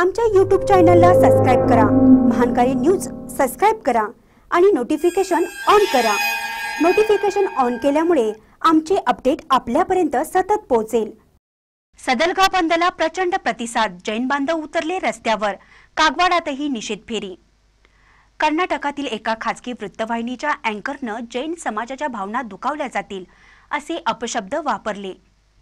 आमच्या यूट्यूब चॅनलला सबस्क्राईब करा महानकारी न्यूज सबस्क्राईब करा आणि नोटिफिकेशन ऑन करा नोटिफिकेशन ऑन केल्यामुळे आमचे अपडेट आपल्यापर्यंत सतत पोहोचेल सदलगाव बंदला प्रचंड प्रतिसाद जैन बांधव उतरले रस्त्यावर कागवाडातही निषेध फेरी कर्नाटकातील एका खाजगी वृत्तवाहिनीच्या अँकरनं जैन समाजाच्या भावना दुखावल्या जातील असे अपशब्द वापरले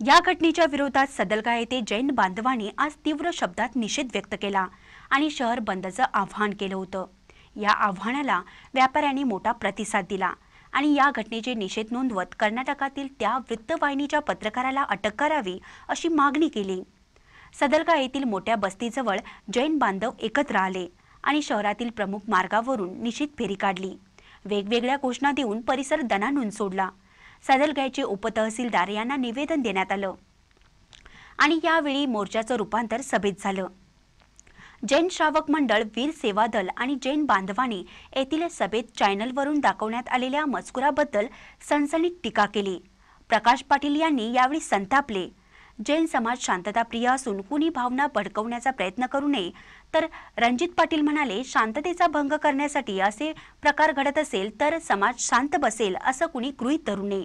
या घटनेच्या विरोधात सदलगा येथे जैन बांधवांनी आज तीव्र शब्दात निषेध व्यक्त केला आणि शहर बंदचं आव्हान केलं होतं या आव्हानाला व्यापाऱ्यांनी मोठा प्रतिसाद दिला आणि या घटनेचे निषेध नोंदवत कर्नाटकातील त्या वृत्तवाहिनीच्या पत्रकाराला अटक करावी अशी मागणी केली सदलगा येथील मोठ्या बस्तीजवळ जैन बांधव एकत्र आले आणि शहरातील प्रमुख मार्गावरून निषेध फेरी काढली वेगवेगळ्या घोषणा देऊन परिसर दणानून सोडला सदलगायचे उपतहसीलदार यांना निवेदन देण्यात आलं आणि यावेळी मोर्चाचं रूपांतर सभेत झालं जैन श्रावक मंडळ वीर सेवा दल आणि जैन बांधवाने येथील सभेत चॅनलवरून दाखवण्यात आलेल्या मजकुराबद्दल सणसणीत टीका केली प्रकाश पाटील यांनी यावेळी संतापले जैन समाज शांतताप्रिय असून कुणी भावना भडकवण्याचा प्रयत्न करू नये तर रणजित पाटील म्हणाले शांततेचा भंग करण्यासाठी असे प्रकार घडत असेल तर समाज शांत बसेल असं कुणी गृहित धरू नये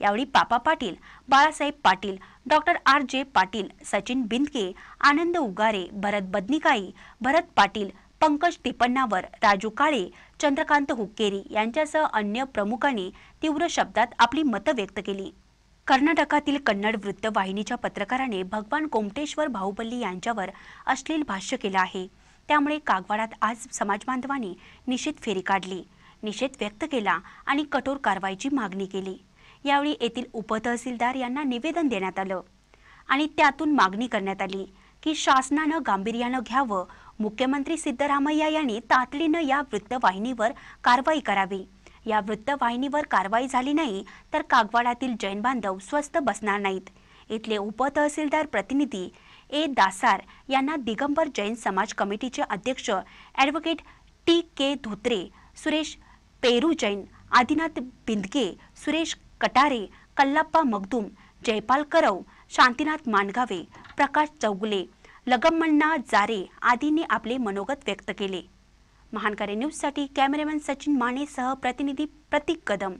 यावेळी Papa Patil Balasaheb Patil doctor R J Patil Sachin बिंदके आनंद उगारे भरत बदनिकाई भरत पाटील पंकज तिपन्नावर राजू काळे चंद्रकांत हुक्केरी यांच्यासह अन्य प्रमुखांनी तीव्र शब्दात आपली मतं व्यक्त केली कर्नाटकातील कन्नड वृत्तवाहिनीच्या पत्रकाराने भगवान कोमटेश्वर भाऊबल्ली यांच्यावर अश्लील भाष्य केलं आहे त्यामुळे कागवाडात आज समाजबांधवांनी निषेध फेरी काढली निषेध व्यक्त केला आणि कठोर कारवाईची मागणी केली यावेळी येथील उपतहसीलदार यांना निवेदन देण्यात आलं आणि त्यातून मागणी करण्यात आली की शासनानं गांभीर्यानं घ्यावं मुख्यमंत्री सिद्धरामय्या यांनी तातडीनं या वृत्तवाहिनीवर कारवाई करावी या वृत्तवाहिनीवर कारवाई झाली नाही तर कागवाडातील जैन बांधव स्वस्त बसणार नाहीत इथले उपतहसीलदार प्रतिनिधी ए दासार यांना दिगंबर जैन समाज कमिटीचे अध्यक्ष advocate T K Dhotre Suresh Peru Jain Adinath Bindke Suresh Katare Kallappa Magdum Jaypal Karav Shantinath Mangave Prakash Chougule Lagmanna Jare आदींनी आपले मनोगत व्यक्त केले न्यूज न्यूजसाठी कॅमेरामॅन सचिन माने सह प्रतिनिधी प्रतीक कदम